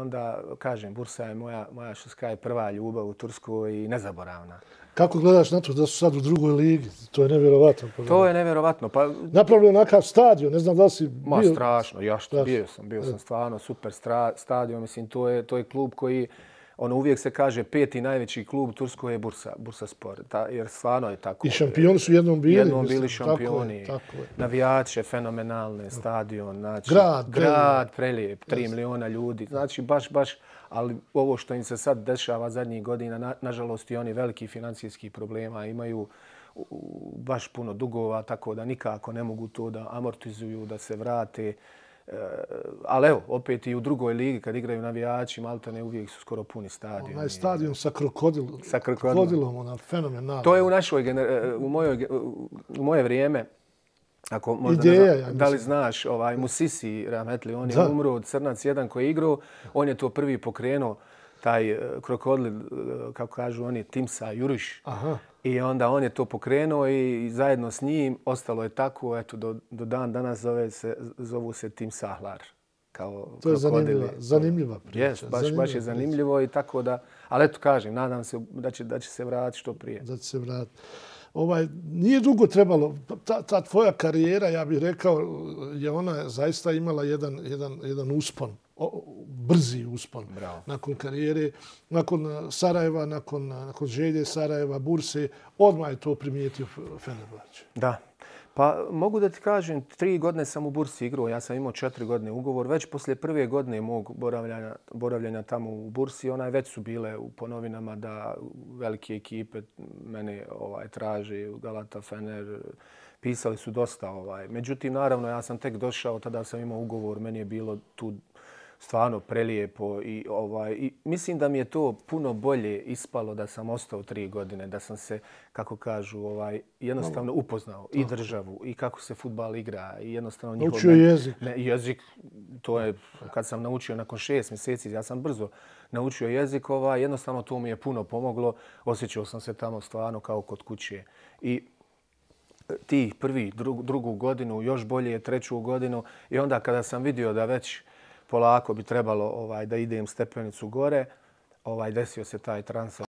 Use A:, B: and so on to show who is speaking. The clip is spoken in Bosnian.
A: onda kažem, Bursa je moja, moja što je prva ljubav u Tursku i nezaboravna.
B: Kako gledaš na to da su sad u drugoj ligi? To je nevjerovatno.
A: To je nevjerovatno. Pa...
B: Napravljeno onakav stadion, ne znam da li si bio... Ma,
A: strašno, ja što, bio sam, bio sam stvarno super stra, stadion. Mislim, to je, to je klub koji... Uh, ono uvijek se kaže peti najveći klub Tursko je Bursa, Bursa Sport, ta, jer stvarno je tako. I šampioni su
B: jednom bili. Jednom bili mislim, šampioni. Tako je, tako je.
A: Navijače, fenomenalne, stadion. Znači, grad, grad prelijep, tri miliona ljudi. Znači, baš, baš, ali ovo što im se sad dešava zadnjih godina, na, nažalost i oni veliki financijski problema imaju baš puno dugova, tako da nikako ne mogu to da amortizuju, da se vrate. Eh, ali evo, opet i u drugoj ligi kad igraju navijači, malta ne uvijek su skoro puni stadion. Onaj stadion sa, krokodilom, sa krokodilom, krokodilom ona fenomenalno. To je u našoj eh, u, mojoj, u moje vrijeme, ako možda Ideja, ja da li znaš, ovaj, Musisi Rametli, on je da. umro od Crnac 1 koji je igrao, on je to prvi pokrenuo taj e, krokodil, e, kako kažu oni, Timsa Juriš. Aha. I onda on je to pokrenuo i zajedno s njim ostalo je tako, eto, do, do dan danas zove se, zovu se Tim Sahlar. Kao to je zanimljiva,
B: zanimljiva priča. Yes, baš, zanimljiva baš je
A: zanimljivo priča. i tako da... Ali eto kažem, nadam se da će, da će se vratiti što prije. Da će se vratiti. Ovaj, nije dugo trebalo, ta, ta tvoja karijera, ja bih
B: rekao, je ona zaista imala jedan, jedan, jedan uspon brzi uspon Bravo. nakon karijere, nakon eh, Sarajeva, nakon, eh, nakon želje Sarajeva, Burse, odmah je to primijetio Fenerbahč.
A: Da. Pa mogu da ti kažem, tri godine sam u Bursi igrao, ja sam imao četiri godine ugovor. Već posle prve godine mog boravljanja, boravljanja tamo u Bursi, onaj već su bile u ponovinama da velike ekipe mene ovaj, traže, Galata, Fener, pisali su dosta. ovaj. Međutim, naravno, ja sam tek došao, tada sam imao ugovor, meni je bilo tu stvarno prelijepo i ovaj i mislim da mi je to puno bolje ispalo da sam ostao tri godine, da sam se kako kažu ovaj jednostavno upoznao i državu i kako se fudbal igra i jednostavno njihov naučio ne, jezik. Ne, jezik to je kad sam naučio nakon šest mjeseci, ja sam brzo naučio jezik, ovaj, jednostavno to mi je puno pomoglo. Osjećao sam se tamo stvarno kao kod kuće. I e, ti prvi, drugu godinu, još bolje treću godinu i onda kada sam vidio da već polako bi trebalo ovaj da idem stepenicu gore. Ovaj desio se taj transfer